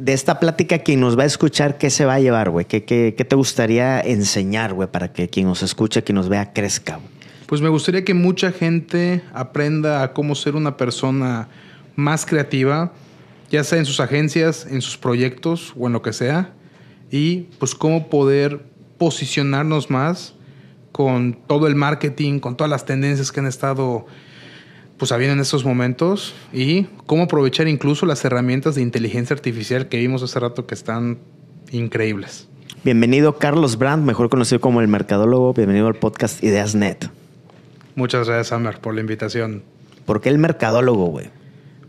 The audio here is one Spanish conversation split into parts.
de esta plática, quien nos va a escuchar, ¿qué se va a llevar, güey? ¿Qué, ¿Qué, te gustaría enseñar, güey, para que quien nos escuche, quien nos vea, crezca, Pues me gustaría que mucha gente aprenda a cómo ser una persona más creativa, ya sea en sus agencias, en sus proyectos o en lo que sea, y pues cómo poder posicionarnos más con todo el marketing, con todas las tendencias que han estado pues a en estos momentos y cómo aprovechar incluso las herramientas de inteligencia artificial que vimos hace rato que están increíbles. Bienvenido Carlos Brandt, mejor conocido como el mercadólogo, bienvenido al podcast Ideas Net. Muchas gracias, Amber, por la invitación. ¿Por qué el mercadólogo, güey?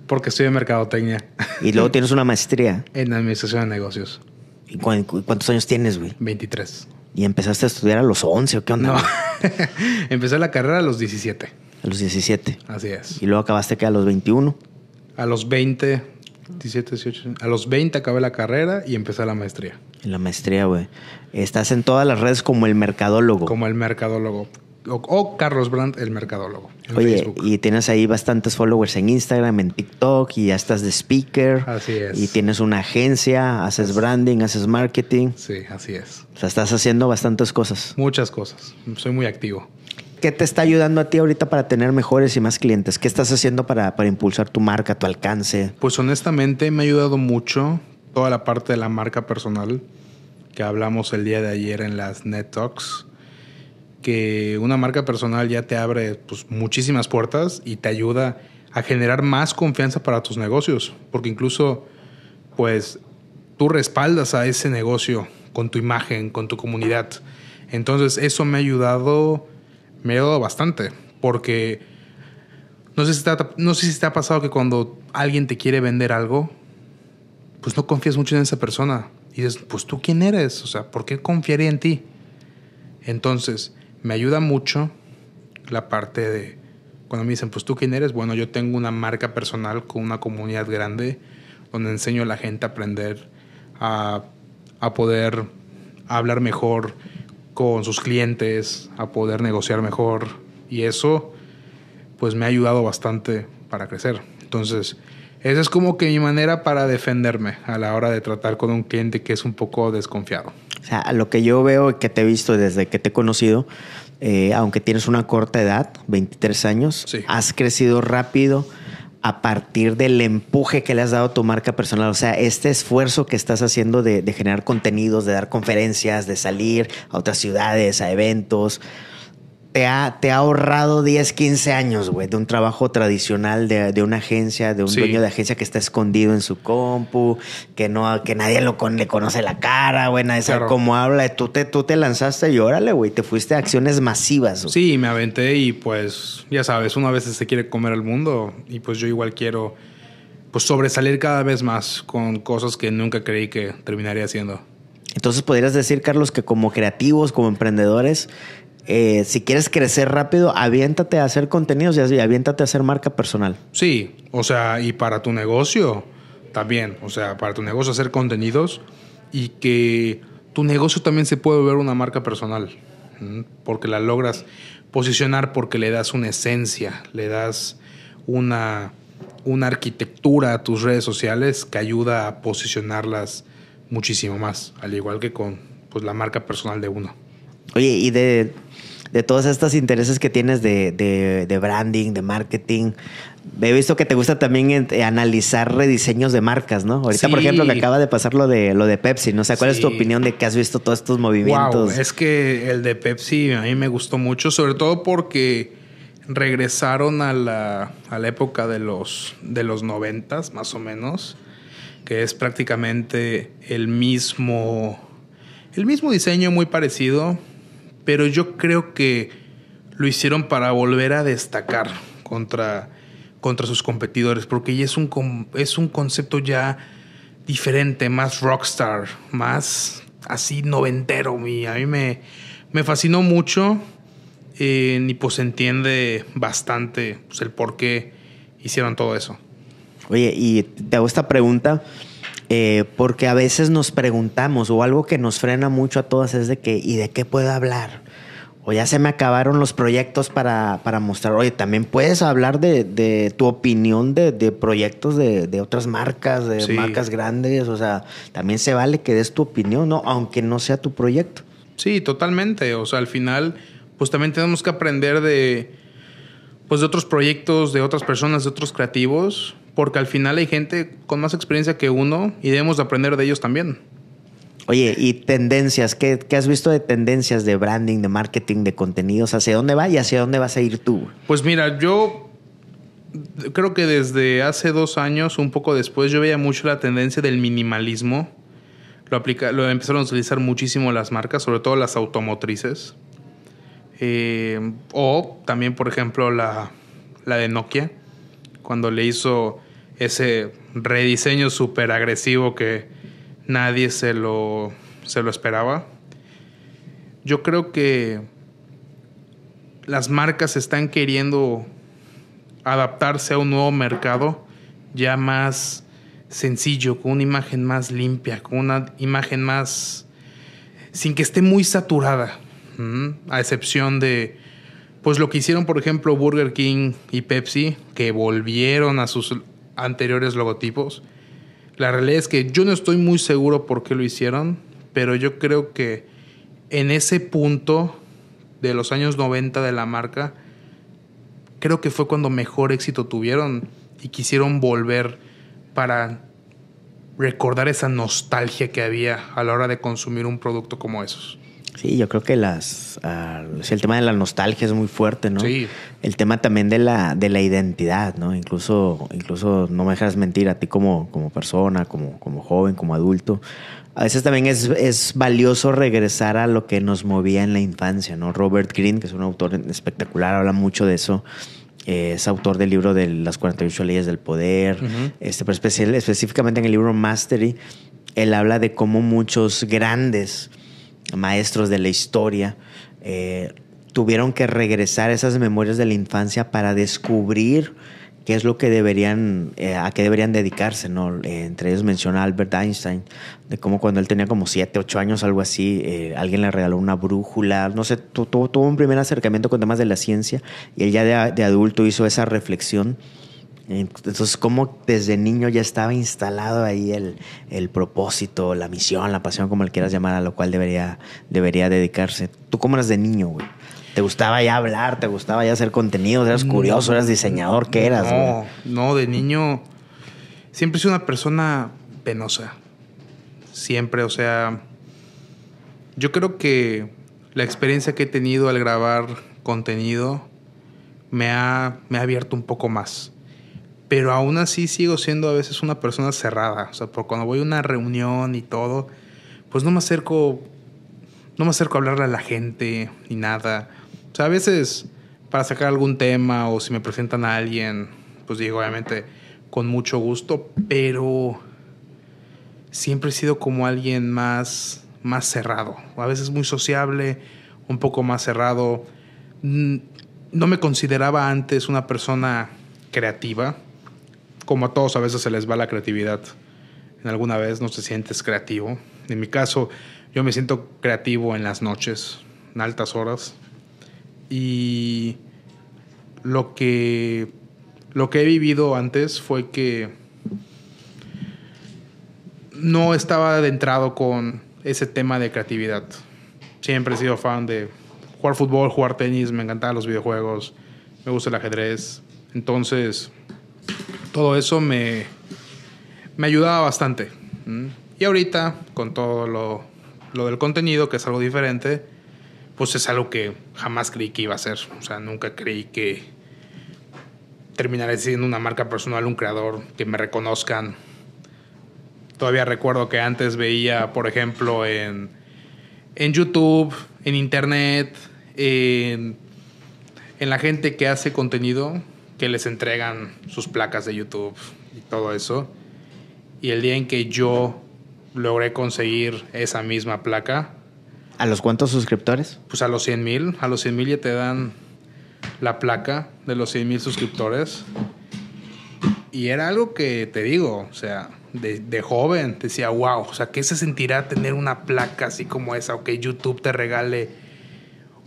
Porque estoy mercadotecnia. Y luego tienes una maestría. En administración de negocios. ¿Y cuántos años tienes, güey? 23. ¿Y empezaste a estudiar a los 11 o qué onda? No. Empecé la carrera a los 17. A los 17. Así es. Y luego acabaste que a los 21. A los 20, 17, 18. A los 20 acabé la carrera y empecé la maestría. En la maestría, güey. Estás en todas las redes como el mercadólogo. Como el mercadólogo. O, Carlos Brandt, el mercadólogo. Oye, y tienes ahí bastantes followers en Instagram, en TikTok, y ya estás de speaker. Así es. Y tienes una agencia, haces branding, haces marketing. Sí, así es. O sea, estás haciendo bastantes cosas. Muchas cosas. Soy muy activo. ¿Qué te está ayudando a ti ahorita para tener mejores y más clientes? ¿Qué estás haciendo para, impulsar tu marca, tu alcance? Pues honestamente me ha ayudado mucho toda la parte de la marca personal que hablamos el día de ayer en las Net Talks que una marca personal ya te abre pues, muchísimas puertas y te ayuda a generar más confianza para tus negocios, porque incluso pues tú respaldas a ese negocio con tu imagen, con tu comunidad. Entonces eso me ha ayudado me ha bastante. Porque no sé, si te ha, no sé si te ha pasado que cuando alguien te quiere vender algo, pues no confías mucho en esa persona. Y dices, pues tú quién eres, o sea, ¿por qué confiaría en ti? Entonces, me ayuda mucho la parte de, cuando me dicen, pues tú quién eres, bueno, yo tengo una marca personal con una comunidad grande donde enseño a la gente a aprender a, a poder hablar mejor, con sus clientes, a poder negociar mejor. Y eso, pues me ha ayudado bastante para crecer. Entonces, esa es como que mi manera para defenderme a la hora de tratar con un cliente que es un poco desconfiado. O sea, lo que yo veo y que te he visto desde que te he conocido, eh, aunque tienes una corta edad, 23 años, has crecido rápido a partir del empuje que le has dado a tu marca personal. O sea, este esfuerzo que estás haciendo de, de generar contenidos, de dar conferencias, de salir a otras ciudades, a eventos te ha, ahorrado 10, 15 años, güey, de un trabajo tradicional de, una agencia, de un dueño de agencia que está escondido en su compu, que no, que nadie lo le conoce la cara, güey, nadie sabe cómo habla. Tú te, tú lanzaste y órale, güey, te fuiste a acciones masivas. Sí, me aventé y pues, ya sabes, uno a veces se quiere comer al mundo y pues yo igual quiero pues sobresalir cada vez más con cosas que nunca creí que terminaría haciendo. Entonces podrías decir, Carlos, que como creativos, como emprendedores, eh, si quieres crecer rápido, aviéntate a hacer contenidos y aviéntate a hacer marca personal. Sí, o sea, y para tu negocio también, o sea, para tu negocio hacer contenidos y que tu negocio también se puede ver una marca personal, porque la logras posicionar porque le das una esencia, le das una, una arquitectura a tus redes sociales que ayuda a posicionarlas muchísimo más, al igual que con pues, la marca personal de uno. Oye, y de de todos estos intereses que tienes de, branding, de marketing. He visto que te gusta también eh, analizar rediseños de marcas, ¿no? Ahorita, por ejemplo, que acaba de pasar lo de, lo de Pepsi, ¿no? O ¿cuál es tu opinión de que has visto todos estos movimientos? es que el de Pepsi a mí me gustó mucho, sobre todo porque regresaron a la, a la época de los, de los noventas, más o menos, que es prácticamente el mismo, el mismo diseño muy parecido, pero yo creo que lo hicieron para volver a destacar contra, contra sus competidores, porque ya es un, es un concepto ya diferente, más rockstar, más así noventero. a mí me, me fascinó mucho y eh, pues entiende bastante pues, el por qué hicieron todo eso. Oye, y te hago esta pregunta eh, porque a veces nos preguntamos, o algo que nos frena mucho a todas es de que, ¿y de qué puedo hablar? O ya se me acabaron los proyectos para, para mostrar, oye, también puedes hablar de, tu opinión de, proyectos de, otras marcas, de marcas grandes, o sea, también se vale que des tu opinión, ¿no? Aunque no sea tu proyecto. Sí, totalmente, o sea, al final, pues también tenemos que aprender de, pues de otros proyectos, de otras personas, de otros creativos, porque al final hay gente con más experiencia que uno y debemos aprender de ellos también. Oye, y tendencias, ¿Qué, has visto de tendencias de branding, de marketing, de contenidos? ¿Hacia dónde va y hacia dónde vas a ir tú? Pues mira, yo creo que desde hace dos años, un poco después, yo veía mucho la tendencia del minimalismo. Lo, aplica, empezaron a utilizar muchísimo las marcas, sobre todo las automotrices. Eh, o también, por ejemplo, la, la de Nokia, cuando le hizo ese rediseño súper agresivo que nadie se lo, se lo esperaba. Yo creo que las marcas están queriendo adaptarse a un nuevo mercado ya más sencillo, con una imagen más limpia, con una imagen más... sin que esté muy saturada, a excepción de... Pues lo que hicieron, por ejemplo, Burger King y Pepsi, que volvieron a sus anteriores logotipos. La realidad es que yo no estoy muy seguro por qué lo hicieron, pero yo creo que en ese punto de los años 90 de la marca, creo que fue cuando mejor éxito tuvieron y quisieron volver para recordar esa nostalgia que había a la hora de consumir un producto como esos. Sí, yo creo que las ah, el tema de la nostalgia es muy fuerte, ¿no? Sí. El tema también de la, de la identidad, ¿no? Incluso, incluso no me dejas mentir a ti como, como persona, como, como joven, como adulto. A veces también es, es valioso regresar a lo que nos movía en la infancia, ¿no? Robert Green, que es un autor espectacular, habla mucho de eso eh, es autor del libro de las 48 leyes del poder, este, pero especial, específicamente en el libro Mastery, él habla de cómo muchos grandes maestros de la historia, eh, tuvieron que regresar esas memorias de la infancia para descubrir qué es lo que deberían, eh, a qué deberían dedicarse, eh, entre ellos menciona Albert Einstein, de cómo cuando él tenía como siete, ocho años, algo así, alguien le regaló una brújula, no sé, tuvo, un primer acercamiento con temas de la ciencia y él ya de, de adulto hizo esa reflexión entonces, ¿cómo desde niño ya estaba instalado ahí el, el, propósito, la misión, la pasión, como le quieras llamar, a lo cual debería, debería dedicarse. ¿Tú cómo eras de niño, güey? ¿Te gustaba ya hablar? ¿Te gustaba ya hacer contenido ¿Eras curioso? ¿Eras diseñador? ¿Qué eras, No, no, de niño siempre he sido una persona penosa. Siempre, o sea, yo creo que la experiencia que he tenido al grabar contenido me ha, me ha abierto un poco más pero aún así sigo siendo a veces una persona cerrada. O sea, por cuando voy a una reunión y todo, pues no me acerco, no me acerco a hablarle a la gente ni nada. O sea, a veces para sacar algún tema o si me presentan a alguien, pues digo, obviamente, con mucho gusto, pero siempre he sido como alguien más, más cerrado. A veces muy sociable, un poco más cerrado. Mm, no me consideraba antes una persona creativa como a todos a veces se les va la creatividad. En alguna vez no te sientes creativo. En mi caso, yo me siento creativo en las noches, en altas horas. Y lo que, lo que he vivido antes fue que no estaba adentrado con ese tema de creatividad. Siempre he sido fan de jugar fútbol, jugar tenis, me encantaban los videojuegos, me gusta el ajedrez. Entonces, todo eso me, ayudaba bastante. Mm. Y ahorita, con todo lo, del contenido, que es algo diferente, pues es algo que jamás creí que iba a ser. O sea, nunca creí que terminaré siendo una marca personal, un creador, que me reconozcan. Todavía recuerdo que antes veía, por ejemplo, en, YouTube, en Internet, en, en la gente que hace contenido, que les entregan sus placas de YouTube y todo eso. Y el día en que yo logré conseguir esa misma placa. ¿A los cuántos suscriptores? Pues a los 100 mil. A los 100 mil ya te dan la placa de los 100 mil suscriptores. Y era algo que te digo, o sea, de, de, joven decía, wow, o sea, ¿qué se sentirá tener una placa así como esa o que YouTube te regale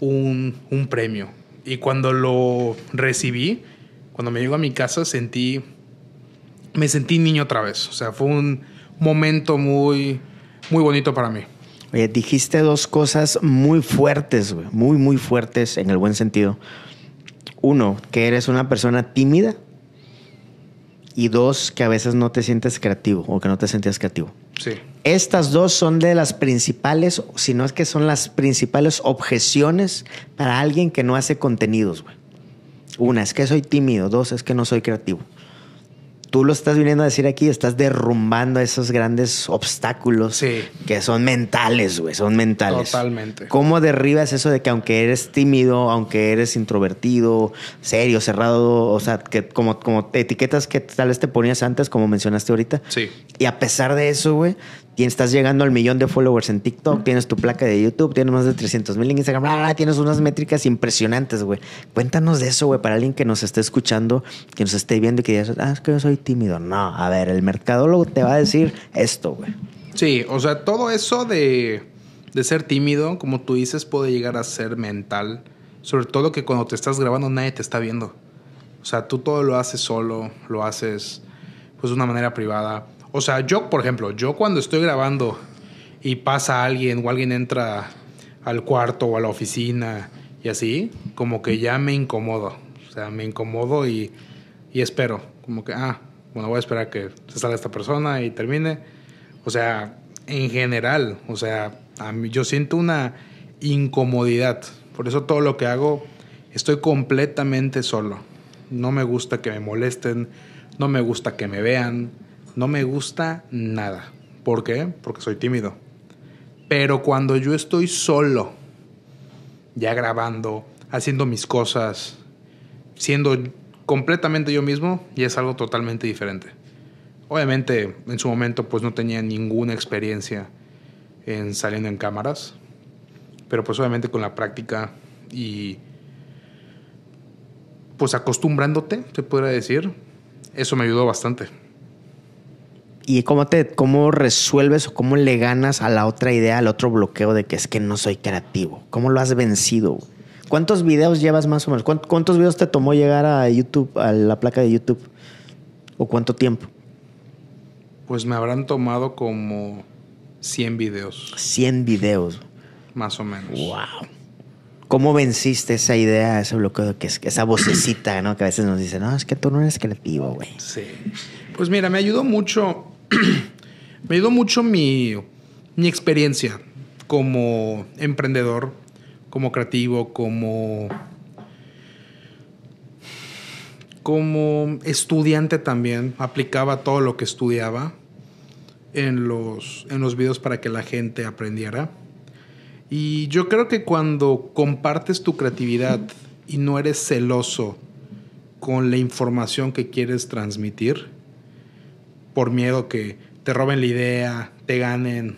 un, un premio? Y cuando lo recibí, cuando me llego a mi casa sentí, me sentí niño otra vez. O sea, fue un momento muy, muy bonito para mí. Oye, dijiste dos cosas muy fuertes, güey, muy, muy fuertes en el buen sentido. Uno, que eres una persona tímida. Y dos, que a veces no te sientes creativo o que no te sentías creativo. Sí. Estas dos son de las principales, si no es que son las principales objeciones para alguien que no hace contenidos, güey. Una, es que soy tímido. Dos, es que no soy creativo. Tú lo estás viniendo a decir aquí, estás derrumbando esos grandes obstáculos que son mentales, güey, son mentales. Totalmente. ¿Cómo derribas eso de que aunque eres tímido, aunque eres introvertido, serio, cerrado, o sea, que como, como etiquetas que tal vez te ponías antes, como mencionaste ahorita? Sí. Y a pesar de eso, güey, estás llegando al millón de followers en TikTok, tienes tu placa de YouTube, tienes más de 300 mil en Instagram, tienes unas métricas impresionantes, güey. Cuéntanos de eso, güey, para alguien que nos esté escuchando, que nos esté viendo y que diga, ah, es que yo soy tímido. No, a ver, el mercadólogo te va a decir esto, güey. Sí, o sea, todo eso de, de ser tímido, como tú dices, puede llegar a ser mental. Sobre todo que cuando te estás grabando nadie te está viendo. O sea, tú todo lo haces solo, lo haces pues de una manera privada o sea, yo, por ejemplo, yo cuando estoy grabando y pasa alguien o alguien entra al cuarto o a la oficina y así, como que ya me incomodo. O sea, me incomodo y, espero. Como que, ah, bueno, voy a esperar que se salga esta persona y termine. O sea, en general, o sea, yo siento una incomodidad. Por eso todo lo que hago, estoy completamente solo. No me gusta que me molesten, no me gusta que me vean. No me gusta nada. ¿Por qué? Porque soy tímido. Pero cuando yo estoy solo, ya grabando, haciendo mis cosas, siendo completamente yo mismo, ya es algo totalmente diferente. Obviamente, en su momento, pues no tenía ninguna experiencia en saliendo en cámaras, pero pues obviamente con la práctica y pues acostumbrándote, te podría decir, eso me ayudó bastante y cómo te, cómo resuelves o cómo le ganas a la otra idea, al otro bloqueo de que es que no soy creativo. ¿Cómo lo has vencido? ¿Cuántos videos llevas más o menos? ¿Cuántos videos te tomó llegar a YouTube, a la placa de YouTube? ¿O cuánto tiempo? Pues me habrán tomado como 100 videos. 100 videos. Más o menos. Wow. ¿Cómo venciste esa idea, ese bloqueo, esa vocecita, Que a veces nos dicen, no, es que tú no eres creativo, güey. Sí. Pues mira, me ayudó mucho, me ayudó mucho mi, experiencia como emprendedor, como creativo, como, como estudiante también. Aplicaba todo lo que estudiaba en los, en los videos para que la gente aprendiera y yo creo que cuando compartes tu creatividad y no eres celoso con la información que quieres transmitir, por miedo que te roben la idea, te ganen,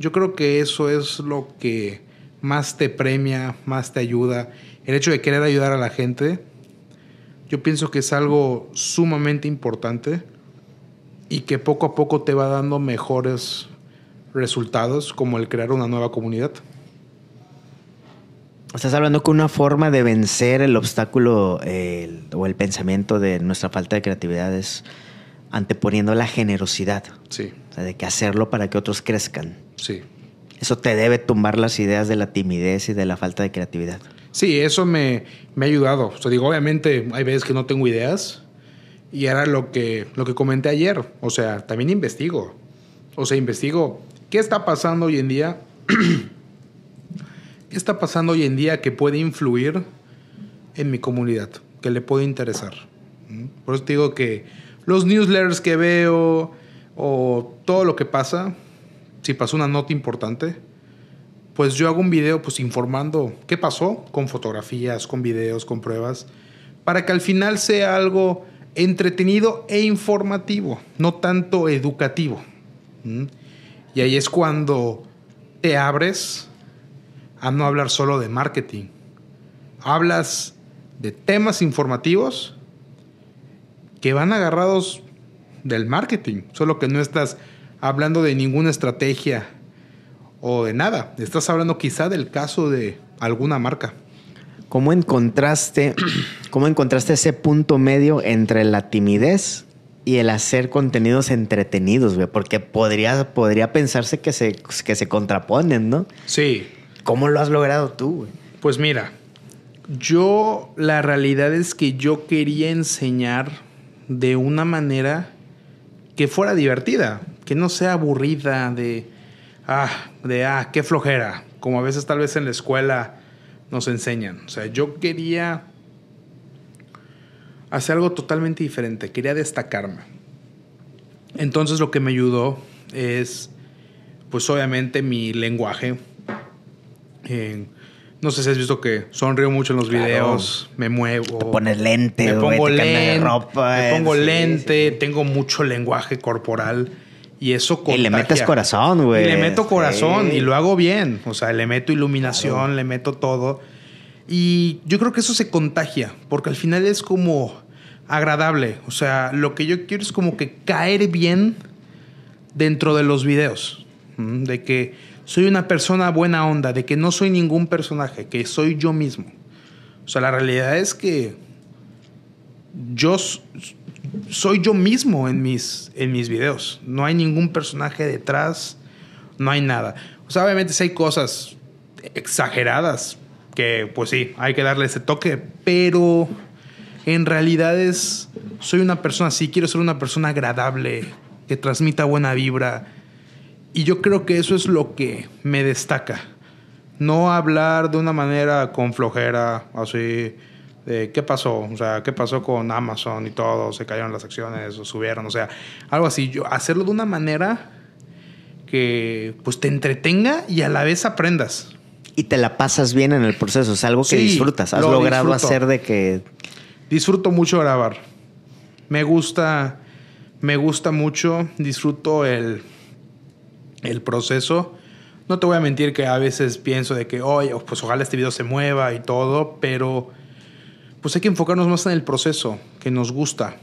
yo creo que eso es lo que más te premia, más te ayuda. El hecho de querer ayudar a la gente, yo pienso que es algo sumamente importante y que poco a poco te va dando mejores resultados como el crear una nueva comunidad. Estás hablando que una forma de vencer el obstáculo el, o el pensamiento de nuestra falta de creatividad es anteponiendo la generosidad. Sí. de que hacerlo para que otros crezcan. Sí. Eso te debe tumbar las ideas de la timidez y de la falta de creatividad. Sí, eso me, me ha ayudado. O sea, digo, obviamente hay veces que no tengo ideas y era lo que, lo que comenté ayer. O sea, también investigo. O sea, investigo ¿Qué está pasando hoy en día? ¿Qué está pasando hoy en día que puede influir en mi comunidad? Que le puede interesar. ¿Mm? Por eso digo que los newsletters que veo o todo lo que pasa, si pasó una nota importante, pues yo hago un video pues informando qué pasó con fotografías, con videos, con pruebas, para que al final sea algo entretenido e informativo, no tanto educativo. ¿Mm? Y ahí es cuando te abres a no hablar solo de marketing. Hablas de temas informativos que van agarrados del marketing, solo que no estás hablando de ninguna estrategia o de nada. Estás hablando quizá del caso de alguna marca. ¿Cómo encontraste, cómo encontraste ese punto medio entre la timidez y el hacer contenidos entretenidos, güey, porque podría, podría pensarse que se, que se contraponen, ¿no? Sí. ¿Cómo lo has logrado tú, güey? Pues mira, yo la realidad es que yo quería enseñar de una manera que fuera divertida, que no sea aburrida de, ah, de, ah, qué flojera, como a veces tal vez en la escuela nos enseñan. O sea, yo quería hacer algo totalmente diferente, quería destacarme. Entonces lo que me ayudó es, pues obviamente, mi lenguaje. Eh, no sé si has visto que sonrío mucho en los videos, me muevo. Te pones lente, me pongo lente, me pongo lente, tengo mucho lenguaje corporal y eso le metes corazón, güey. le meto corazón y lo hago bien, o sea, le meto iluminación, le meto todo. Y yo creo que eso se contagia, porque al final es como agradable. O sea, lo que yo quiero es como que caer bien dentro de los videos. De que soy una persona buena onda, de que no soy ningún personaje, que soy yo mismo. O sea, la realidad es que yo soy yo mismo en mis, en mis videos. No hay ningún personaje detrás, no hay nada. O sea, obviamente si hay cosas exageradas, que pues sí, hay que darle ese toque, pero en realidad es, soy una persona así, quiero ser una persona agradable, que transmita buena vibra. Y yo creo que eso es lo que me destaca. No hablar de una manera con flojera, así, de qué pasó, o sea, qué pasó con Amazon y todo, se cayeron las acciones o subieron, o sea, algo así. Yo, hacerlo de una manera que pues te entretenga y a la vez aprendas y te la pasas bien en el proceso. Es algo que disfrutas. Has logrado hacer de que. Disfruto mucho grabar. Me gusta. Me gusta mucho. Disfruto el, el proceso. No te voy a mentir que a veces pienso de que, oye, pues ojalá este video se mueva y todo, pero pues hay que enfocarnos más en el proceso que nos gusta.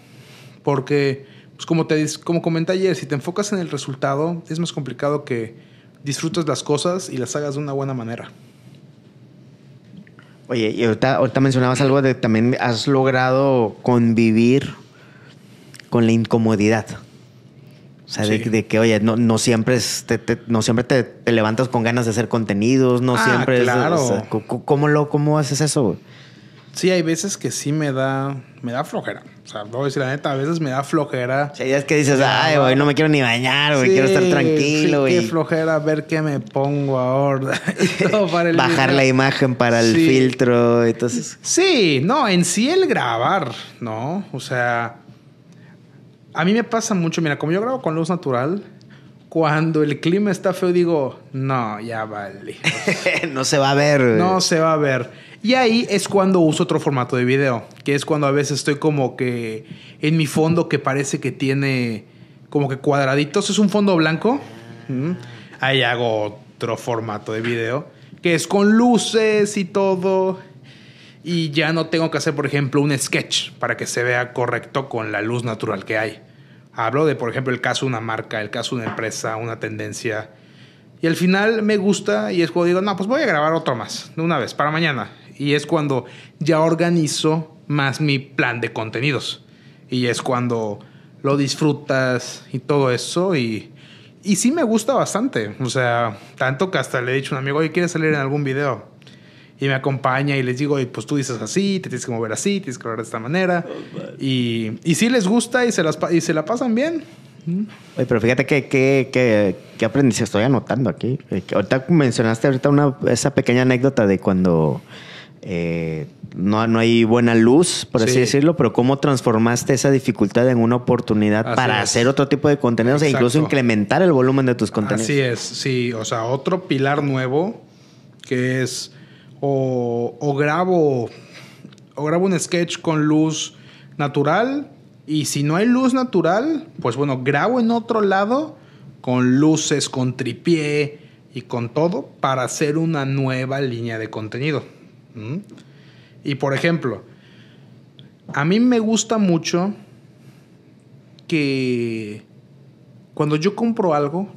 Porque, pues como, te, como comenté ayer, si te enfocas en el resultado, es más complicado que, Disfrutas las cosas y las hagas de una buena manera. Oye, y ahorita, mencionabas algo de también has logrado convivir con la incomodidad. O sea, de, que, oye, no, no siempre, te, no siempre te, levantas con ganas de hacer contenidos, no ah, siempre claro. ¿cómo, lo, haces eso? Sí, hay veces que sí me da, me da flojera o sea, no, decir la neta, a veces me da flojera. ya es que dices, ay, güey, no me quiero ni bañar, güey, quiero estar tranquilo, güey. Sí, qué flojera ver qué me pongo ahora. Bajar la imagen para el filtro, entonces. Sí, no, en sí el grabar, ¿no? O sea, a mí me pasa mucho, mira, como yo grabo con luz natural, cuando el clima está feo digo, no, ya vale. no se va a ver. No se va a ver. Y ahí es cuando uso otro formato de video, que es cuando a veces estoy como que en mi fondo que parece que tiene como que cuadraditos, es un fondo blanco. Ahí hago otro formato de video, que es con luces y todo. Y ya no tengo que hacer, por ejemplo, un sketch para que se vea correcto con la luz natural que hay. Hablo de, por ejemplo, el caso de una marca, el caso de una empresa, una tendencia. Y al final me gusta y es cuando digo, no, pues voy a grabar otro más, de una vez, para mañana. Y es cuando ya organizo más mi plan de contenidos. Y es cuando lo disfrutas y todo eso. Y, y sí me gusta bastante. O sea, tanto que hasta le he dicho a un amigo, oye, ¿quieres salir en algún video? Y me acompaña y les digo, y pues tú dices así, te tienes que mover así, tienes que hablar de esta manera. Oh, y, y sí les gusta y se, las, y se la pasan bien. Oye, pero fíjate que, aprendizaje estoy anotando aquí. Eh, ahorita mencionaste ahorita una, esa pequeña anécdota de cuando eh, no, no hay buena luz, por así decirlo, pero cómo transformaste esa dificultad en una oportunidad para hacer otro tipo de contenidos e incluso incrementar el volumen de tus contenidos. Así es, sí, o sea, otro pilar nuevo que es o, grabo o grabo un sketch con luz natural y si no hay luz natural, pues bueno, grabo en otro lado con luces, con tripié y con todo para hacer una nueva línea de contenido. ¿Mm? Y por ejemplo, a mí me gusta mucho que cuando yo compro algo,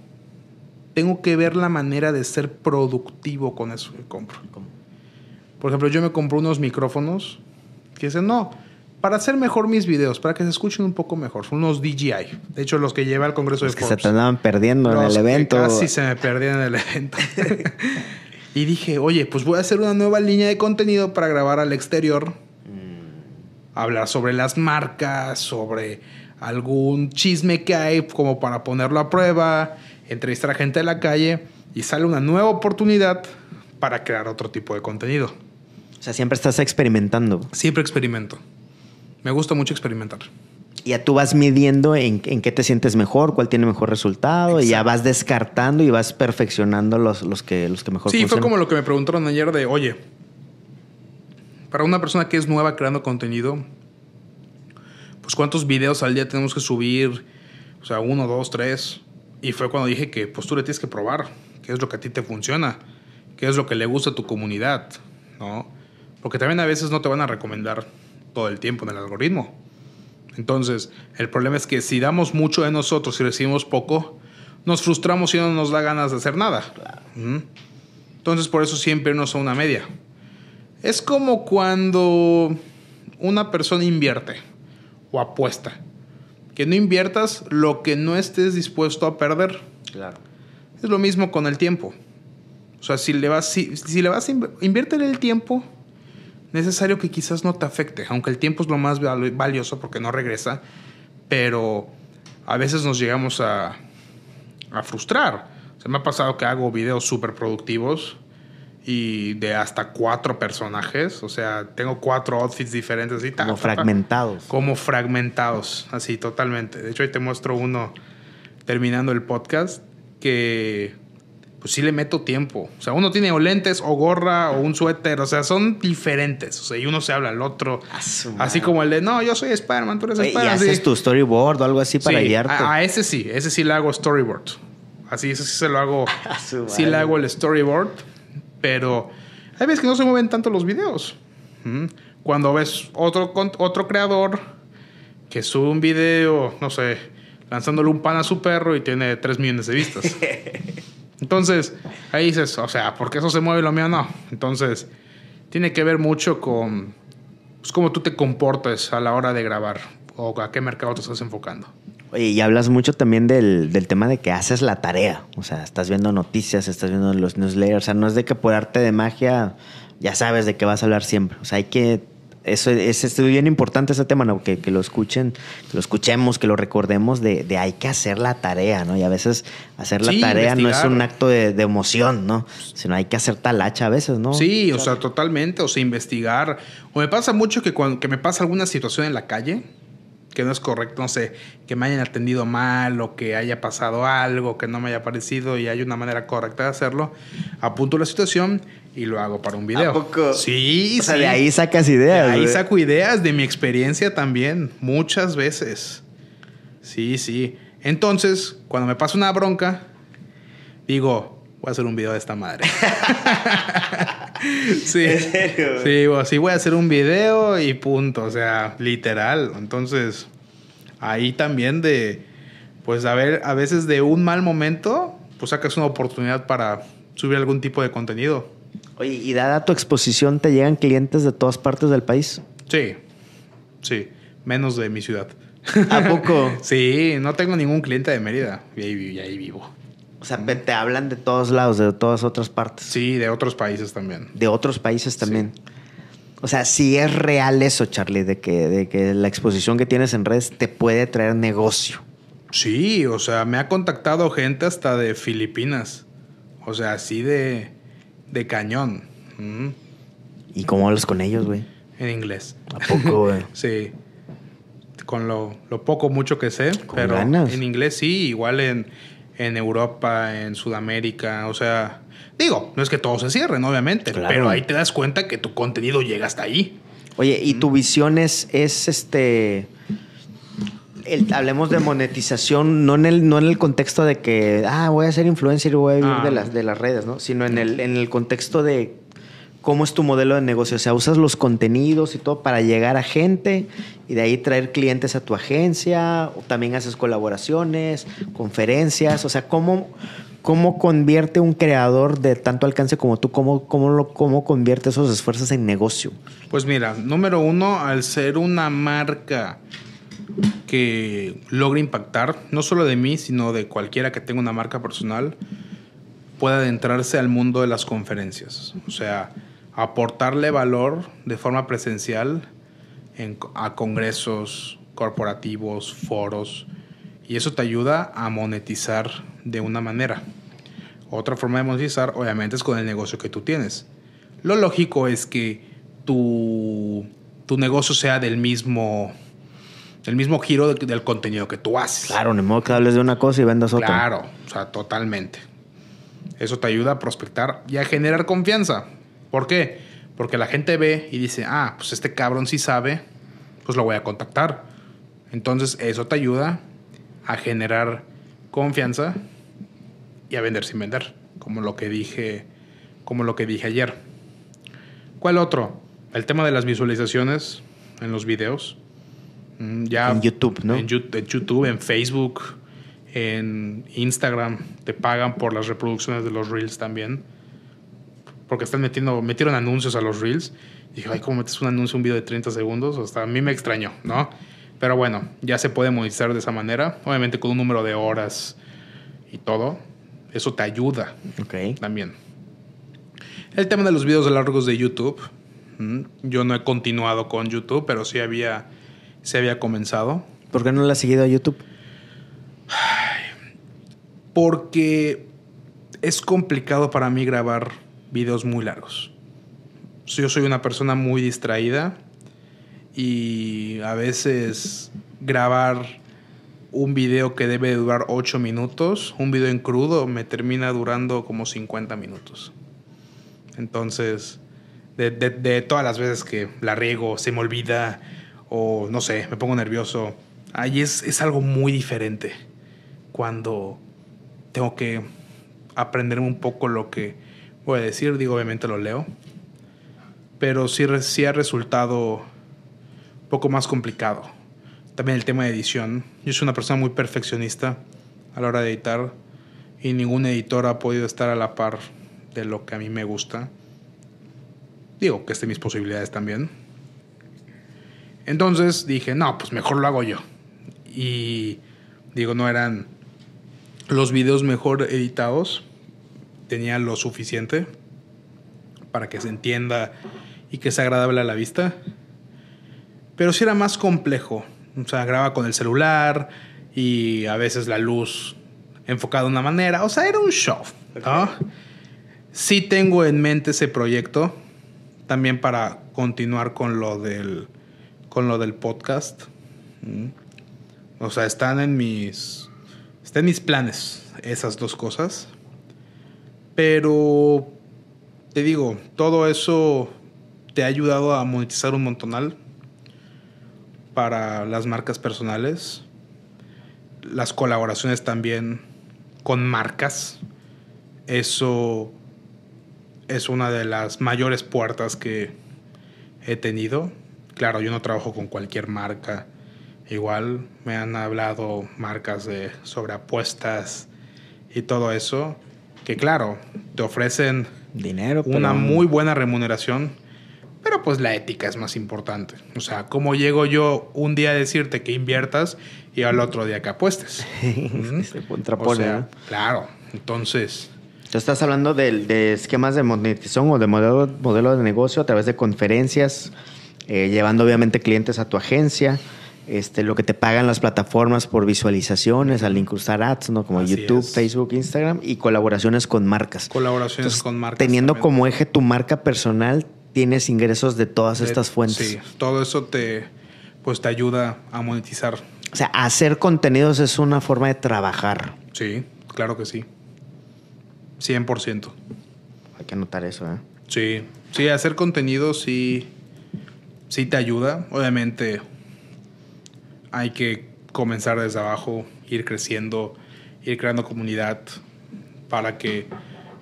tengo que ver la manera de ser productivo con eso que compro. Por ejemplo, yo me compro unos micrófonos que dicen, no, para hacer mejor mis videos, para que se escuchen un poco mejor. Son unos DJI. De hecho, los que llevé al Congreso de que se te andaban perdiendo en el evento. casi se me perdían en el evento. Y dije, oye, pues voy a hacer una nueva línea de contenido para grabar al exterior. Mm. Hablar sobre las marcas, sobre algún chisme que hay como para ponerlo a prueba, entrevistar a gente de la calle y sale una nueva oportunidad para crear otro tipo de contenido. O sea, siempre estás experimentando. Siempre experimento. Me gusta mucho experimentar ya tú vas midiendo en, qué te sientes mejor, cuál tiene mejor resultado, y ya vas descartando y vas perfeccionando los, que, los que mejor Sí, fue como lo que me preguntaron ayer de, oye, para una persona que es nueva creando contenido, pues cuántos videos al día tenemos que subir, o sea, uno, dos, tres. Y fue cuando dije que pues tú le tienes que probar qué es lo que a ti te funciona, qué es lo que le gusta a tu comunidad, ¿no? Porque también a veces no te van a recomendar todo el tiempo en el algoritmo entonces, el problema es que si damos mucho de nosotros y recibimos poco, nos frustramos y no nos da ganas de hacer nada. Entonces, por eso siempre no son una media. Es como cuando una persona invierte o apuesta. Que no inviertas lo que no estés dispuesto a perder. Claro. Es lo mismo con el tiempo. O sea, si le vas, si, le vas, el tiempo necesario que quizás no te afecte, aunque el tiempo es lo más valioso porque no regresa, pero a veces nos llegamos a, a frustrar. Se me ha pasado que hago videos súper productivos y de hasta cuatro personajes, o sea, tengo cuatro outfits diferentes y tal. Como fragmentados. Como fragmentados, así totalmente. De hecho, hoy te muestro uno terminando el podcast que pues sí le meto tiempo. O sea, uno tiene o lentes o gorra o un suéter, o sea, son diferentes. O sea, y uno se habla al otro. Así como el de, no, yo soy Spider-Man, tú eres Spider-Man. haces tu storyboard o algo así para guiarte. A, ese sí, ese sí le hago storyboard. Así, ese sí se lo hago. sí le hago el storyboard, pero hay veces que no se mueven tanto los videos. Cuando ves otro, otro creador que sube un video, no sé, lanzándole un pan a su perro y tiene 3 millones de vistas. Entonces, ahí dices, o sea, ¿por qué eso se mueve lo mío no. Entonces, tiene que ver mucho con pues, cómo tú te comportes a la hora de grabar o a qué mercado te estás enfocando. Oye, y hablas mucho también del, del, tema de que haces la tarea. O sea, estás viendo noticias, estás viendo los newsletters. O sea, no es de que por arte de magia ya sabes de qué vas a hablar siempre. O sea, hay que eso es, bien importante ese tema, ¿no? que, lo escuchen, que lo escuchemos, que lo recordemos de, de, hay que hacer la tarea, ¿no? Y a veces hacer la tarea no es un acto de, emoción, ¿no? Sino hay que hacer tal hacha a veces, ¿no? Sí, o sea, totalmente, o sea, investigar. O me pasa mucho que cuando que me pasa alguna situación en la calle que no es correcto, no sé, que me hayan atendido mal o que haya pasado algo que no me haya parecido y hay una manera correcta de hacerlo, apunto la situación y lo hago para un video. Sí, o sea, de ahí sacas ideas. De ahí saco ideas de mi experiencia también, muchas veces. Sí, sí. Entonces, cuando me pasa una bronca, digo, voy a hacer un video de esta madre. sí. ¿En serio? Sí, sí, voy a hacer un video y punto. O sea, literal. Entonces, ahí también de, pues a ver, a veces de un mal momento, pues sacas una oportunidad para subir algún tipo de contenido. Oye, y dada tu exposición, ¿te llegan clientes de todas partes del país? Sí, sí, menos de mi ciudad. ¿A poco? sí, no tengo ningún cliente de Mérida y ahí, vivo. O sea, te hablan de todos lados, de todas otras partes. Sí, de otros países también. De otros países también. O sea, si es real eso, Charlie, de que, de que la exposición que tienes en redes te puede traer negocio. Sí, o sea, me ha contactado gente hasta de Filipinas. O sea, así de de cañón. ¿Y cómo hablas con ellos, güey? En inglés. ¿A poco, güey? sí. Con lo, poco, mucho que sé. pero en inglés sí, igual en, Europa, en Sudamérica, o sea. Digo, no es que todos se cierren, obviamente, pero ahí te das cuenta que tu contenido llega hasta ahí. Oye, ¿y tu visión es este hablemos de monetización, no en, el, no en el contexto de que, ah, voy a ser influencer y voy a vivir de, ah. las, de las redes, ¿no? Sino en el, en el contexto de cómo es tu modelo de negocio. O sea, usas los contenidos y todo para llegar a gente y de ahí traer clientes a tu agencia, o también haces colaboraciones, conferencias, o sea, cómo, cómo convierte un creador de tanto alcance como tú, cómo, cómo, cómo convierte esos esfuerzos en negocio. Pues mira, número uno, al ser una marca que logre impactar, no solo de mí, sino de cualquiera que tenga una marca personal, pueda adentrarse al mundo de las conferencias. O sea, aportarle valor de forma presencial a congresos corporativos, foros, y eso te ayuda a monetizar de una manera. Otra forma de monetizar, obviamente, es con el negocio que tú tienes. Lo lógico es que tu, tu negocio sea del mismo el mismo giro del contenido que tú haces. Claro, ni modo que hables de una cosa y vendas otra. Claro, o sea, totalmente. Eso te ayuda a prospectar y a generar confianza. ¿Por qué? Porque la gente ve y dice, ah, pues este cabrón sí sabe, pues lo voy a contactar. Entonces eso te ayuda a generar confianza y a vender sin vender, como lo que dije, como lo que dije ayer. ¿Cuál otro? El tema de las visualizaciones en los videos. Mm, en YouTube, ¿no? En YouTube, en Facebook, en Instagram, te pagan por las reproducciones de los Reels también. Porque están metiendo, metieron anuncios a los Reels. Y dije, ay, ¿cómo metes un anuncio, un video de 30 segundos? Hasta a mí me extrañó, ¿no? Pero bueno, ya se puede monetizar de esa manera. Obviamente con un número de horas y todo. Eso te ayuda ¿ok? también. El tema de los videos largos de YouTube. Mm, yo no he continuado con YouTube, pero sí había se había comenzado. ¿Por qué no la has seguido a YouTube? Porque es complicado para mí grabar videos muy largos. Yo soy una persona muy distraída y a veces grabar un video que debe durar 8 minutos, un video en crudo me termina durando como 50 minutos. Entonces, de todas las veces que la riego, se me olvida, o no sé, me pongo nervioso. Ahí es, es algo muy diferente cuando tengo que aprenderme un poco lo que voy a decir. Digo, obviamente lo leo. Pero sí, sí ha resultado un poco más complicado. También el tema de edición. Yo soy una persona muy perfeccionista a la hora de editar y ningún editor ha podido estar a la par de lo que a mí me gusta. Digo que estén mis posibilidades también. Entonces dije, no, pues mejor lo hago yo. Y digo, no eran los videos mejor editados. Tenía lo suficiente para que se entienda y que sea agradable a la vista. Pero sí era más complejo. O sea, graba con el celular y a veces la luz enfocada de una manera. O sea, era un show. Sí tengo en mente ese proyecto también para continuar con lo del con lo del podcast. Mm. O sea, están en mis. Están en mis planes esas dos cosas. Pero te digo, todo eso te ha ayudado a monetizar un montonal para las marcas personales. Las colaboraciones también con marcas. Eso es una de las mayores puertas que he tenido claro, yo no trabajo con cualquier marca. Igual me han hablado marcas de, sobre apuestas y todo eso, que claro, te ofrecen dinero, una muy buena remuneración, pero pues la ética es más importante. O sea, ¿cómo llego yo un día a decirte que inviertas y al otro día que apuestes? Se contrapone. Claro, entonces... estás hablando de, esquemas de monetización o de modelo, modelo de negocio a través de conferencias? Eh, llevando obviamente clientes a tu agencia. Este, lo que te pagan las plataformas por visualizaciones al incrustar ads, ¿no? Como YouTube, Facebook, Instagram y colaboraciones con marcas. Colaboraciones con marcas. Teniendo como eje tu marca personal, tienes ingresos de todas estas fuentes. Sí, todo eso te, pues, te ayuda a monetizar. O sea, hacer contenidos es una forma de trabajar. Sí, claro que sí. 100%. Hay que anotar eso, ¿eh? Sí, sí, hacer contenidos y... Si te ayuda. Obviamente hay que comenzar desde abajo, ir creciendo, ir creando comunidad para que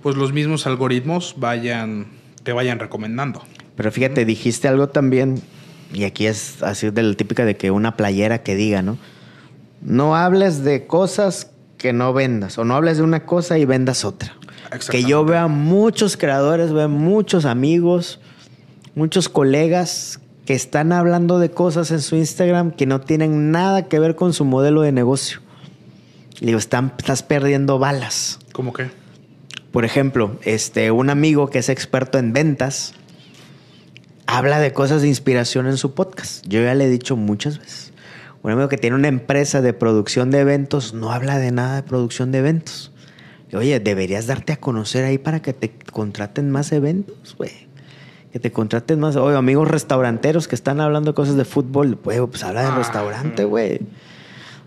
pues los mismos algoritmos vayan te vayan recomendando. Pero fíjate, dijiste algo también y aquí es así de la típica de que una playera que diga, ¿no? No hables de cosas que no vendas o no hables de una cosa y vendas otra. Que yo vea muchos creadores, veo muchos amigos, muchos colegas que están hablando de cosas en su Instagram que no tienen nada que ver con su modelo de negocio. Le digo, están, estás perdiendo balas. ¿Cómo qué? Por ejemplo, este, un amigo que es experto en ventas habla de cosas de inspiración en su podcast. Yo ya le he dicho muchas veces. Un amigo que tiene una empresa de producción de eventos no habla de nada de producción de eventos. Oye, deberías darte a conocer ahí para que te contraten más eventos, güey que te contraten más. Oye, amigos restauranteros que están hablando cosas de fútbol, pues, pues habla de ah, restaurante, mm. güey.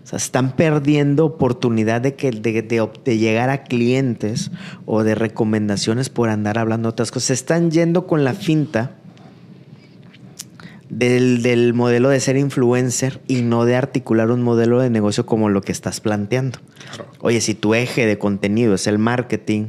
O sea, están perdiendo oportunidad de, que, de, llegar a clientes o de recomendaciones por andar hablando otras cosas. Se están yendo con la finta del, modelo de ser influencer y no de articular un modelo de negocio como lo que estás planteando. Oye, si tu eje de contenido es el marketing,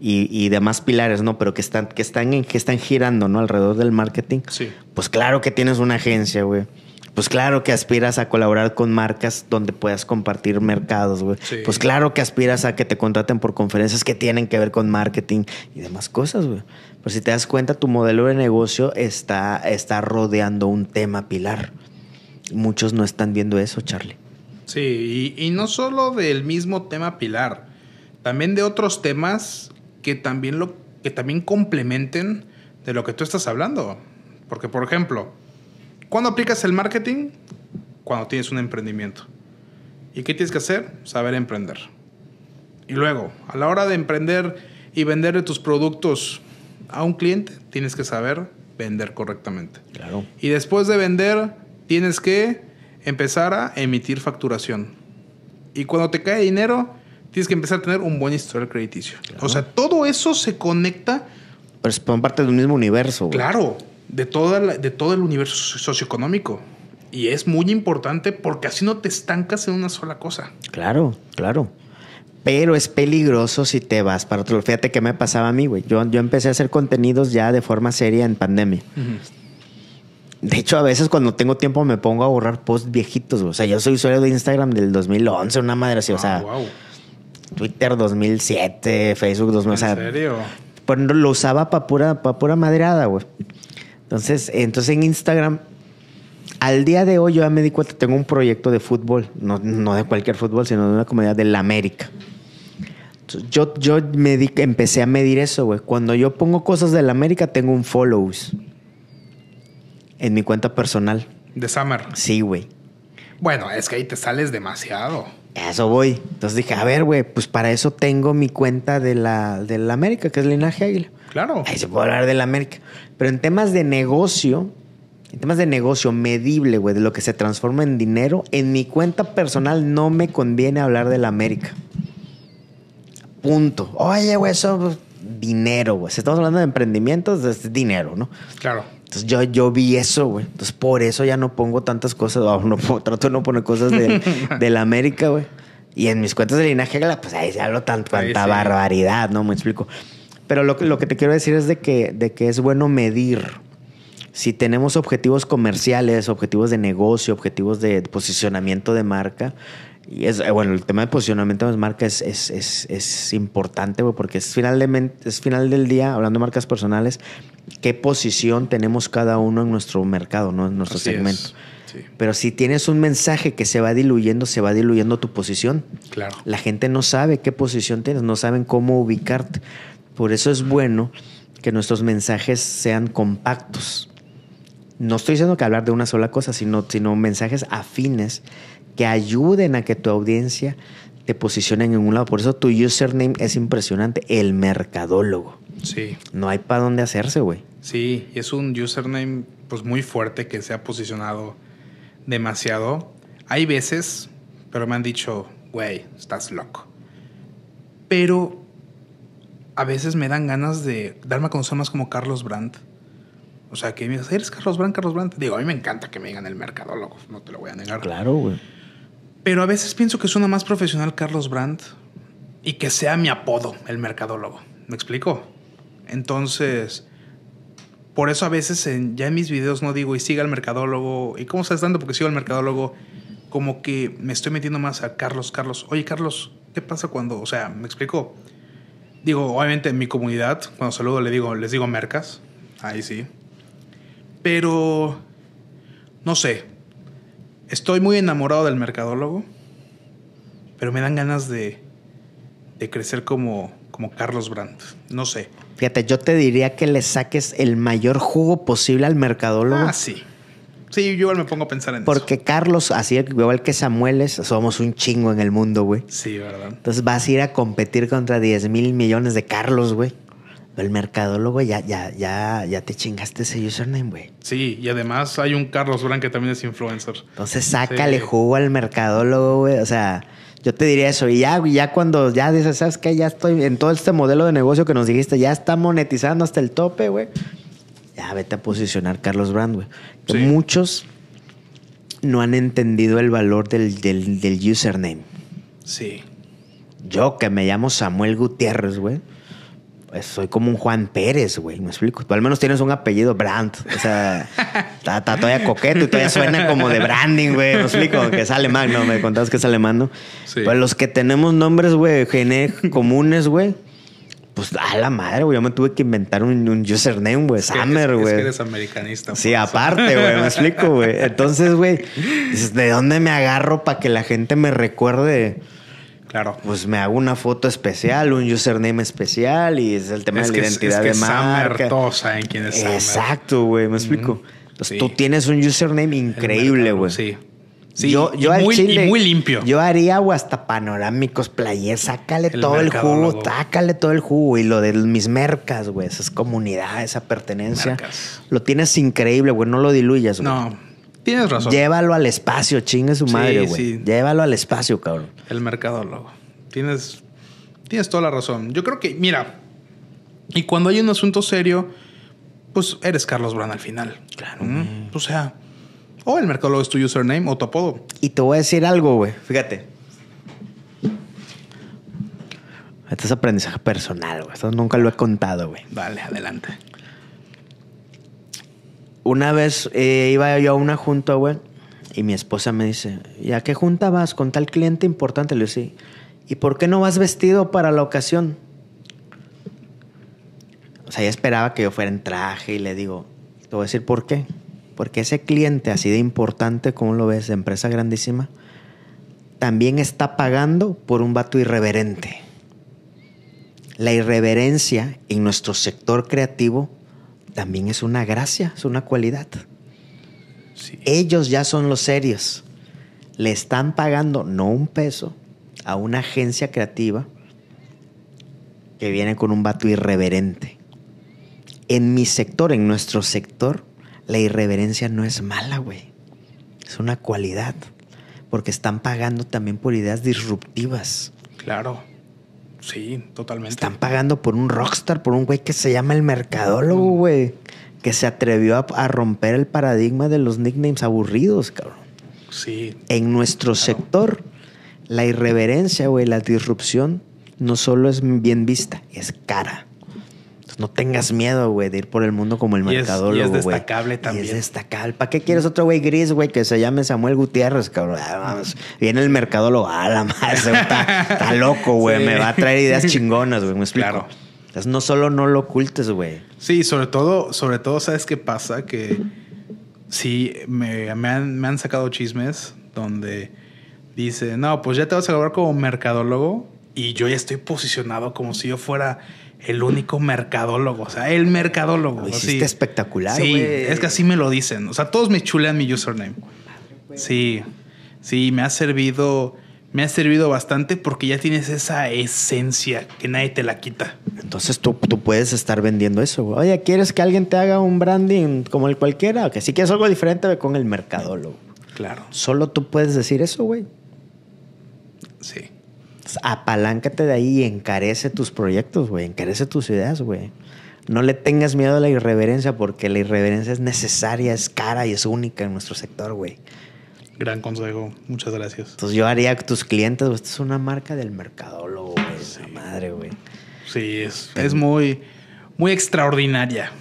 y, demás pilares, ¿no? Pero que están, que están, que están girando, ¿no? Alrededor del marketing. Sí. Pues claro que tienes una agencia, güey. Pues claro que aspiras a colaborar con marcas donde puedas compartir mercados, güey. Pues claro que aspiras a que te contraten por conferencias que tienen que ver con marketing y demás cosas, güey. pues si te das cuenta, tu modelo de negocio está, está rodeando un tema pilar. Muchos no están viendo eso, Charlie. Sí, y no solo del mismo tema pilar, también de otros temas que también, lo, que también complementen de lo que tú estás hablando. Porque, por ejemplo, ¿cuándo aplicas el marketing? Cuando tienes un emprendimiento. ¿Y qué tienes que hacer? Saber emprender. Y luego, a la hora de emprender y vender tus productos a un cliente, tienes que saber vender correctamente. Claro. Y después de vender, tienes que empezar a emitir facturación. Y cuando te cae dinero, tienes que empezar a tener un buen historial crediticio. O sea, todo eso se conecta. Pero son parte del mismo universo. Claro, de, toda de todo el universo socioeconómico. Y es muy importante porque así no te estancas en una sola cosa. Claro, claro. Pero es peligroso si te vas para otro. Fíjate que me pasaba a mí, güey. Yo, yo empecé a hacer contenidos ya de forma seria en pandemia. De hecho, a veces cuando tengo tiempo me pongo a borrar posts viejitos. O sea, yo soy usuario de Instagram del 2011, una madre así. o ah, sea, Twitter 2007, Facebook 2007... ¿En serio? Pues, lo usaba para pura, pa pura madreada, güey. Entonces, entonces en Instagram, al día de hoy yo ya me di cuenta, tengo un proyecto de fútbol, no, de cualquier fútbol, sino de una comunidad de la América. yo, yo me empecé a medir eso, güey. Cuando yo pongo cosas de la América, tengo un follows en mi cuenta personal. De Summer. Sí, güey. Bueno, es que ahí te sales demasiado eso voy. Entonces dije, a ver, güey, pues para eso tengo mi cuenta de la, América, que es Linaje Águila. Claro. Ahí se puede hablar de la América. Pero en temas de negocio, en temas de negocio medible, güey, de lo que se transforma en dinero, en mi cuenta personal no me conviene hablar de la América. Punto. Oye, güey, eso dinero, güey. Si estamos hablando de emprendimientos, es dinero, ¿no? Claro. Entonces yo, vi eso, güey. Entonces por eso ya no pongo tantas cosas, no, trato de no poner cosas de, la América, güey. Y en mis cuentas de linaje, pues ahí se hablo tanta barbaridad, ¿no? Me explico. Pero lo, lo que te quiero decir es de que, de que es bueno medir. Si tenemos objetivos comerciales, objetivos de negocio, objetivos de posicionamiento de marca, y es, eh, bueno, el tema de posicionamiento de marca es, es, importante, güey, porque es, finalmente, es final del día, hablando de marcas personales, qué posición tenemos cada uno en nuestro mercado, en nuestro segmento. Pero si tienes un mensaje que se va diluyendo, se va diluyendo tu posición. Claro. La gente no sabe qué posición tienes, no saben cómo ubicarte. Por eso es bueno que nuestros mensajes sean compactos. No estoy diciendo que hablar de una sola cosa, sino, sino mensajes afines que ayuden a que tu audiencia te posicionen en un lado. Por eso tu username es impresionante, el mercadólogo. Sí. No hay para dónde hacerse, güey. Sí, es un username pues muy fuerte que se ha posicionado demasiado. Hay veces, pero me han dicho, güey, estás loco. Pero a veces me dan ganas de darme a conocer más como Carlos Brandt. O sea, que me digas, eres Carlos Brandt, Carlos Brandt. Digo, a mí me encanta que me digan el mercadólogo, no te lo voy a negar. Claro, güey. Pero a veces pienso que suena más profesional Carlos Brandt y que sea mi apodo, el mercadólogo. ¿Me explico? Entonces, por eso a veces en, ya en mis videos no digo y siga el mercadólogo y cómo estás dando porque sigo al mercadólogo. Como que me estoy metiendo más a Carlos, Carlos. Oye, Carlos, ¿qué pasa cuando? O sea, ¿me explico? Digo, obviamente en mi comunidad, cuando saludo le digo, les digo mercas. Ahí sí. Pero, no sé, Estoy muy enamorado del mercadólogo, pero me dan ganas de, crecer como, como Carlos Brandt. No sé. Fíjate, yo te diría que le saques el mayor jugo posible al mercadólogo. Ah, sí. Sí, yo igual me pongo a pensar en eso. Porque Carlos, así igual que es somos un chingo en el mundo, güey. Sí, ¿verdad? Entonces vas a ir a competir contra 10 mil millones de Carlos, güey el mercadólogo ya, ya, ya, ya te chingaste ese username, güey. Sí, y además hay un Carlos Brand que también es influencer. Entonces sácale jugo al mercadólogo, güey. O sea, yo te diría eso. Y ya, ya cuando ya dices, ¿sabes qué? Ya estoy en todo este modelo de negocio que nos dijiste, ya está monetizando hasta el tope, güey. Ya vete a posicionar Carlos Brand, güey. Muchos no han entendido el valor del, del username. Sí. Yo que me llamo Samuel Gutiérrez, güey pues, soy como un Juan Pérez, güey, me explico. Tú al menos tienes un apellido Brandt. O sea, está, todavía coqueto y todavía suena como de branding, güey, me explico. Que es alemán, ¿no? Me contabas que es alemán, ¿no? Pero los que tenemos nombres, güey, e comunes, güey. Pues a la madre, güey. Yo me tuve que inventar un, username, güey. Summer, güey. Es, que eres americanista. Sí, pues. aparte, güey. Me explico, güey. Entonces, güey, ¿de dónde me agarro para que la gente me recuerde? Claro. Pues me hago una foto especial, un username especial y es el tema de la identidad es que de marca. Exacto, güey, me explico. Pues tú tienes un username increíble, güey. Sí. Sí, yo, muy, y muy limpio. Yo haría hasta panorámicos, player, sácale todo el jugo, sácale todo el jugo. Y lo de mis mercas, güey, esa es comunidad, esa pertenencia. Lo tienes increíble, güey, no lo diluyas, güey. No, Tienes razón. Llévalo al espacio, chingue su madre, güey. Llévalo al espacio, cabrón. El mercadólogo. Tienes, tienes toda la razón. Yo creo que, mira, y cuando hay un asunto serio, pues eres Carlos Brand al final. Claro. ¿Mm? O sea, o el mercadólogo es tu username o tu apodo. Y te voy a decir algo, güey. Fíjate. Este es aprendizaje personal, güey. Esto nunca lo he contado, güey. Vale, adelante una vez eh, iba yo a una junta, güey, y mi esposa me dice, ¿ya a qué junta vas con tal cliente importante? Le dije, ¿y por qué no vas vestido para la ocasión? O sea, ella esperaba que yo fuera en traje y le digo, te voy a decir por qué. Porque ese cliente así de importante, como lo ves, de empresa grandísima, también está pagando por un vato irreverente. La irreverencia en nuestro sector creativo también es una gracia, es una cualidad. Ellos ya son los serios. Le están pagando no un peso a una agencia creativa que viene con un vato irreverente. En mi sector, en nuestro sector, la irreverencia no es mala, güey. Es una cualidad. Porque están pagando también por ideas disruptivas. Claro. Sí, totalmente. Están pagando por un rockstar, por un güey que se llama el mercadólogo, mm. güey. Que se atrevió a, romper el paradigma de los nicknames aburridos, cabrón. Sí. En nuestro sector, la irreverencia, güey, la disrupción, no solo es bien vista, es cara. No tengas miedo, güey, de ir por el mundo como el mercadólogo, güey. Y es destacable también. Y es destacable. ¿Para qué quieres otro güey gris, güey, que se llame Samuel Gutiérrez, cabrón? Ah, Viene el mercadólogo, ah, la madre, está, loco, güey. Me va a traer ideas chingonas, güey, me explico. Claro. no solo no lo ocultes, güey. Sí, sobre todo, sobre todo, ¿sabes qué pasa? Que sí, me, han, sacado chismes donde dice, no, pues ya te vas a grabar como mercadólogo y yo ya estoy posicionado como si yo fuera el único mercadólogo, o sea, el mercadólogo. Lo espectacular, Sí, es que así me lo dicen. O sea, todos me chulean mi username. sí, sí, me ha servido me ha servido bastante porque ya tienes esa esencia que nadie te la quita. Entonces tú, tú puedes estar vendiendo eso. Güey. Oye, ¿quieres que alguien te haga un branding como el cualquiera? O que si quieres algo diferente, ve con el mercadólogo. Claro. Solo tú puedes decir eso, güey. Sí. Pues, apaláncate de ahí y encarece tus proyectos, güey. Encarece tus ideas, güey. No le tengas miedo a la irreverencia porque la irreverencia es necesaria, es cara y es única en nuestro sector, güey. Gran consejo, muchas gracias. Entonces yo haría que tus clientes, güey, esto es una marca del mercadólogo, güey. madre, güey. Sí, es, es muy, muy extraordinaria.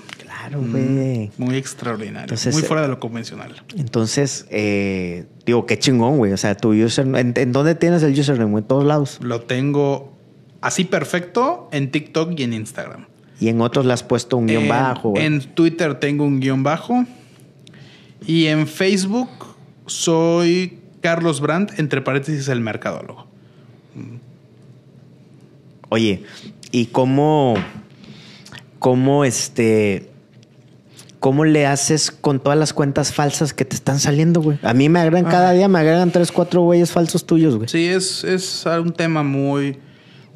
Mm, muy extraordinario. muy fuera de eh, lo convencional. Entonces, eh, digo, qué chingón, güey. O sea, tu username. ¿en, dónde tienes el username? ¿En todos lados? Lo tengo así perfecto en TikTok y en Instagram. ¿Y en otros le has puesto un guión bajo? En Twitter tengo un guión bajo. Y en Facebook soy Carlos Brandt, entre paréntesis, el mercadólogo. Oye, ¿y cómo, cómo este, ¿Cómo le haces con todas las cuentas falsas que te están saliendo, güey? A mí me agregan ah. cada día, me agregan tres, cuatro güeyes falsos tuyos, güey. Sí, es, un tema muy,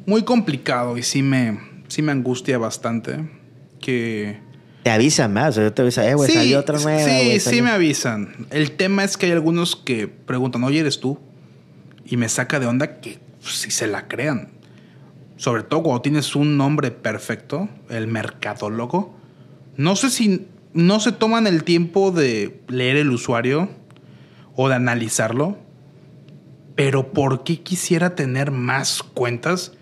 muy complicado y sí me, sí me angustia bastante que... Te avisan más, yo te aviso, eh, güey, salió otra nueva. Sí, sí me avisan. El tema es que hay algunos que preguntan, oye, ¿eres tú? Y me saca de onda que pues, si se la crean. Sobre todo cuando tienes un nombre perfecto, el mercadólogo. No sé si no se toman el tiempo de leer el usuario o de analizarlo, pero ¿por qué quisiera tener más cuentas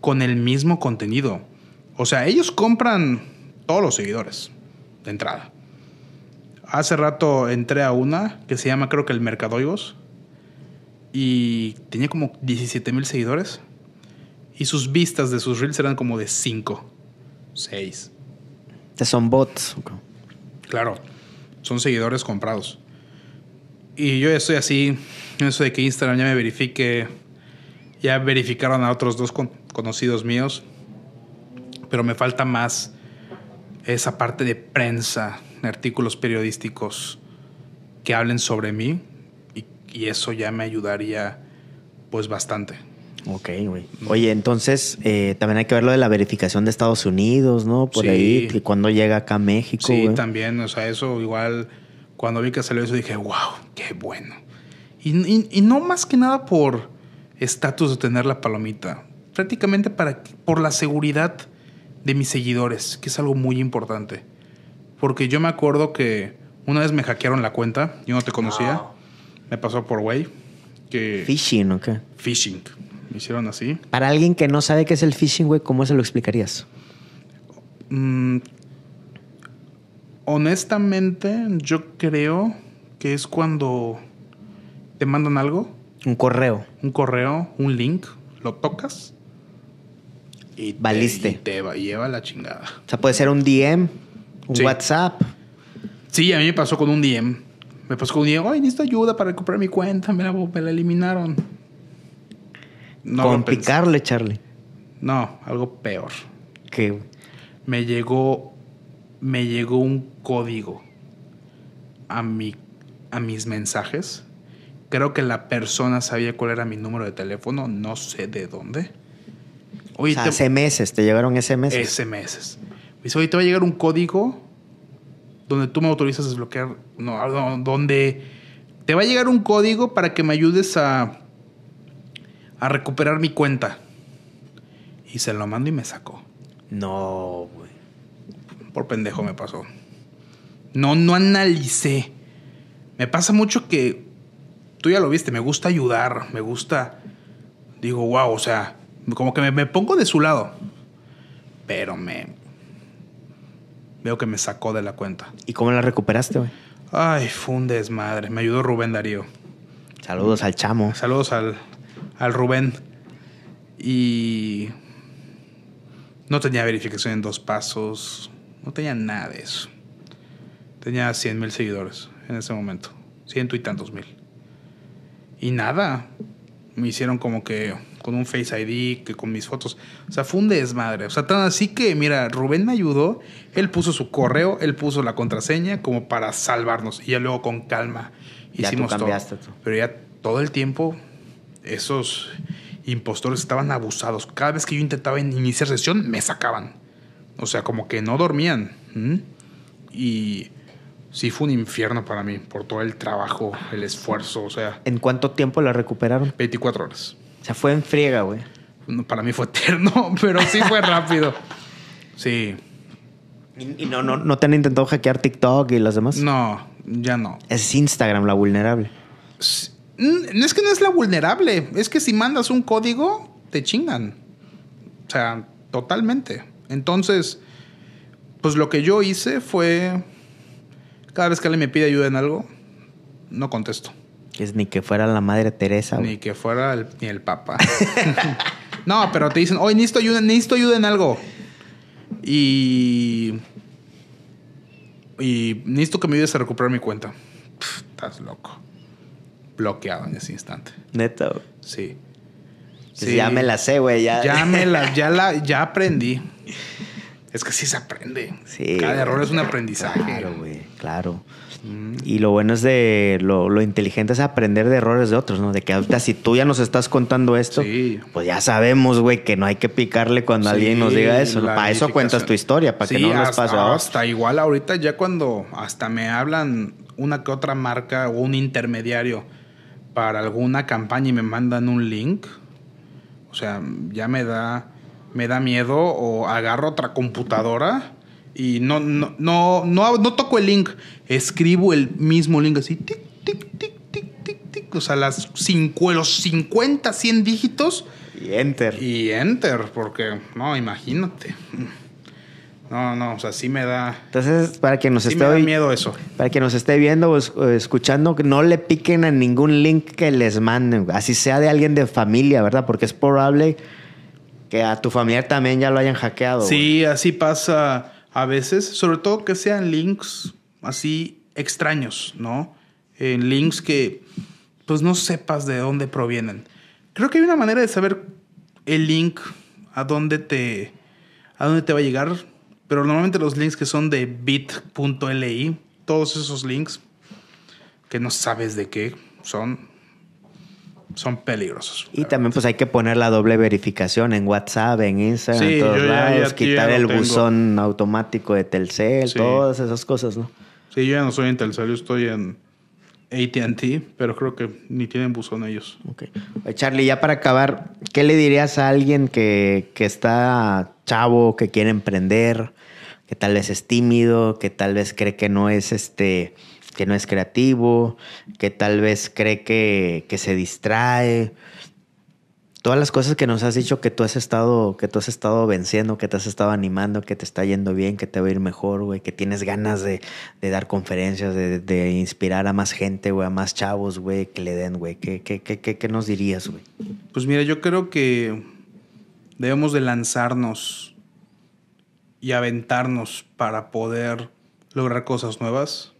con el mismo contenido? O sea, ellos compran todos los seguidores de entrada. Hace rato entré a una que se llama creo que el Mercadoigos y tenía como 17 mil seguidores y sus vistas de sus reels eran como de 5, 6. Son bots. Claro, son seguidores comprados. Y yo ya estoy así, eso de que Instagram ya me verifique, ya verificaron a otros dos conocidos míos, pero me falta más esa parte de prensa, artículos periodísticos que hablen sobre mí y, y eso ya me ayudaría pues bastante. Ok, güey. Oye, entonces eh, también hay que ver lo de la verificación de Estados Unidos, ¿no? Por ahí, que cuando llega acá a México. Sí, también, o sea, eso igual, cuando vi que salió eso dije, wow, qué bueno. Y, no más que nada por estatus de tener la palomita, prácticamente para, por la seguridad de mis seguidores, que es algo muy importante. Porque yo me acuerdo que una vez me hackearon la cuenta, yo no te conocía, me pasó por güey. Que, ¿Phishing o okay. qué? Phishing. Me hicieron así. Para alguien que no sabe qué es el phishing, güey, ¿cómo se lo explicarías? Mm, honestamente, yo creo que es cuando te mandan algo. Un correo. Un correo, un link, lo tocas. Y Valiste. Te, lleva la chingada. O sea, puede ser un DM, un WhatsApp. Sí, a mí me pasó con un DM. Me pasó con un DM, ay, necesito ayuda para recuperar mi cuenta, me me la eliminaron no Con Charlie. No, algo peor. ¿Qué? Me llegó. Me llegó un código a, mi, a mis mensajes. Creo que la persona sabía cuál era mi número de teléfono, no sé de dónde. Oye, o sea, te... te llegaron SMS. SMS. Me dice, te va a llegar un código donde tú me autorizas a desbloquear. no, donde te va a llegar un código para que me ayudes a a recuperar mi cuenta. Y se lo mando y me sacó. No, güey. Por pendejo me pasó. No, no analicé. Me pasa mucho que, tú ya lo viste, me gusta ayudar, me gusta, digo, wow, o sea, como que me, me pongo de su lado. Pero me... Veo que me sacó de la cuenta. ¿Y cómo la recuperaste, güey? Ay, fue un desmadre. Me ayudó Rubén Darío. Saludos al chamo. Saludos al al Rubén. Y no tenía verificación en dos pasos, no tenía nada de eso. Tenía 100 mil seguidores en ese momento, ciento y tantos mil. Y nada, me hicieron como que con un Face ID, que con mis fotos. O sea, fue un desmadre. O sea, tan así que, mira, Rubén me ayudó, él puso su correo, él puso la contraseña como para salvarnos. Y ya luego con calma hicimos todo. Pero ya todo el tiempo esos impostores estaban abusados. Cada vez que yo intentaba iniciar sesión, me sacaban. O sea, como que no dormían. Y sí fue un infierno para mí, por todo el trabajo, el esfuerzo, o sea. ¿En cuánto tiempo la recuperaron? 24 horas. O sea, fue en friega, güey. Para mí fue eterno, pero sí fue rápido. Sí. ¿Y, no, no, no te han intentado hackear TikTok y las demás? No, ya no. Es Instagram la vulnerable. Sí no Es que no es la vulnerable. Es que si mandas un código, te chingan. O sea, totalmente. Entonces, pues lo que yo hice fue. Cada vez que alguien me pide ayuda en algo, no contesto. Es ni que fuera la madre Teresa. Ni que fuera ni el papa. no, pero te dicen, oye, necesito ayuda, en algo. Y. Y necesito que me ayudes a recuperar mi cuenta. estás loco bloqueado en ese instante. Neta. Sí. Pues ya me la sé, güey. Ya, me la, ya la, ya aprendí. Es que sí se aprende. Sí. Cada error es un aprendizaje. Claro, güey. Claro. Mm. Y lo bueno es de lo, inteligente es aprender de errores de otros, ¿no? De que ahorita si tú ya nos estás contando esto, pues ya sabemos, güey, que no hay que picarle cuando alguien nos diga eso. Para eso cuentas tu historia, para que no nos pase. Hasta igual ahorita ya cuando hasta me hablan una que otra marca o un intermediario para alguna campaña y me mandan un link, o sea, ya me da, me da miedo o agarro otra computadora y no, no, no, no, toco el link, escribo el mismo link así, tic, tic, tic, tic, tic, tic, o sea, las los 50, 100 dígitos. Y enter. Y enter, porque, no, imagínate. No, no, o sea, sí me da. Entonces, para que nos esté. miedo eso. Para que nos esté viendo o escuchando, no le piquen a ningún link que les manden, así sea de alguien de familia, ¿verdad? Porque es probable que a tu familiar también ya lo hayan hackeado. Sí, así pasa a veces, sobre todo que sean links así extraños, ¿no? En links que pues no sepas de dónde provienen. Creo que hay una manera de saber el link a dónde te a dónde te va a llegar pero normalmente los links que son de bit.li, todos esos links que no sabes de qué son, son peligrosos. Y también pues hay que poner la doble verificación en WhatsApp, en Instagram, en todos lados, quitar el buzón automático de Telcel, todas esas cosas, ¿no? Sí, yo ya no soy en Telcel, yo estoy en ATT, pero creo que ni tienen buzón ellos. Ok. Charlie, ya para acabar, ¿qué le dirías a alguien que, que está chavo que quiere emprender, que tal vez es tímido, que tal vez cree que no es este que no es creativo, que tal vez cree que, que se distrae. Todas las cosas que nos has dicho que tú has estado, que tú has estado venciendo, que te has estado animando, que te está yendo bien, que te va a ir mejor, güey, que tienes ganas de, dar conferencias, de, inspirar a más gente, güey, a más chavos, güey, que le den, güey. qué, qué, qué nos dirías, güey? Pues mira, yo creo que Debemos de lanzarnos y aventarnos para poder lograr cosas nuevas.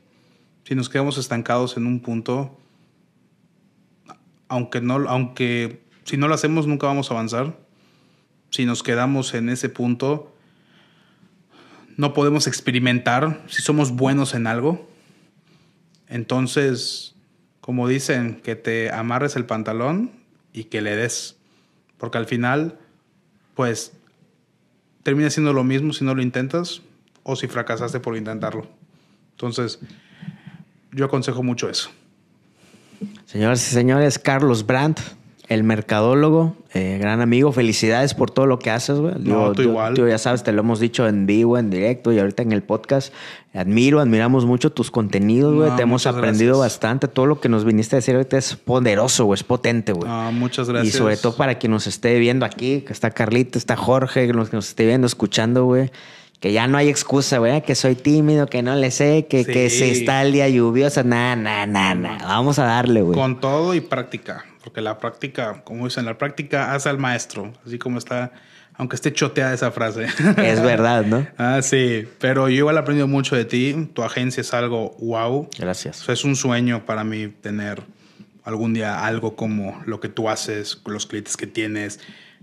Si nos quedamos estancados en un punto, aunque no, aunque si no lo hacemos nunca vamos a avanzar. Si nos quedamos en ese punto, no podemos experimentar si somos buenos en algo. Entonces, como dicen, que te amarres el pantalón y que le des. Porque al final pues termina siendo lo mismo si no lo intentas o si fracasaste por intentarlo. Entonces, yo aconsejo mucho eso. Señoras y señores, Carlos Brandt el mercadólogo, eh, gran amigo. Felicidades por todo lo que haces, güey. No, tú igual. ya sabes, te lo hemos dicho en vivo, en directo y ahorita en el podcast. Admiro, admiramos mucho tus contenidos, güey. te hemos aprendido bastante. Todo lo que nos viniste a decir ahorita es poderoso, güey. Es potente, güey. Ah, muchas gracias. Y sobre todo para quien nos esté viendo aquí, que está Carlito, está Jorge, que nos, que nos esté viendo, escuchando, güey. Que ya no hay excusa, güey, ah, que soy tímido, que no le sé, que, se está el día lluvioso. Nah, nah, nah, Vamos a darle, güey. Con todo y práctica porque la práctica, como dicen, la práctica hace al maestro, así como está, aunque esté choteada esa frase. Es verdad, ¿no? ah, sí, pero yo igual he aprendido mucho de ti, tu agencia es algo wow. Gracias. es un sueño para mí tener algún día algo como lo que tú haces, los clientes que tienes,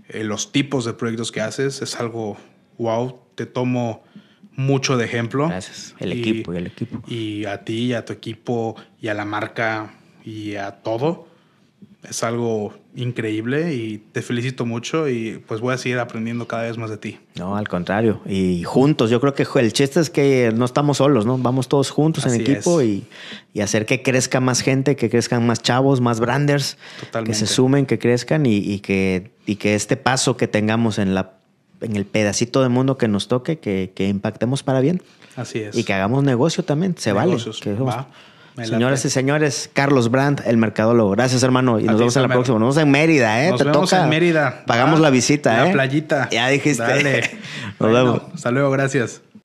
eh, los tipos de proyectos que haces, es algo wow, te tomo mucho de ejemplo. Gracias. El equipo, y el equipo. Y a ti, y a tu equipo, y a la marca, y a todo es algo increíble y te felicito mucho y pues voy a seguir aprendiendo cada vez más de ti. No, al contrario. Y juntos, yo creo que el chiste es que no estamos solos, ¿no? Vamos todos juntos en equipo y, hacer que crezca más gente, que crezcan más chavos, más branders, Totalmente. que se sumen, que crezcan y, que, y que este paso que tengamos en la en el pedacito de mundo que nos toque, que, impactemos para bien. Así es. Y que hagamos negocio también, se vale señores Señoras y señores, Carlos Brandt, el mercadólogo. Gracias, hermano. Y nos vemos en la próxima. Nos vemos en Mérida, ¿eh? Nos vemos en Mérida. Pagamos ah, la visita, ¿eh? La playita. Ya dijiste. Dale. nos vemos. Hasta luego, gracias.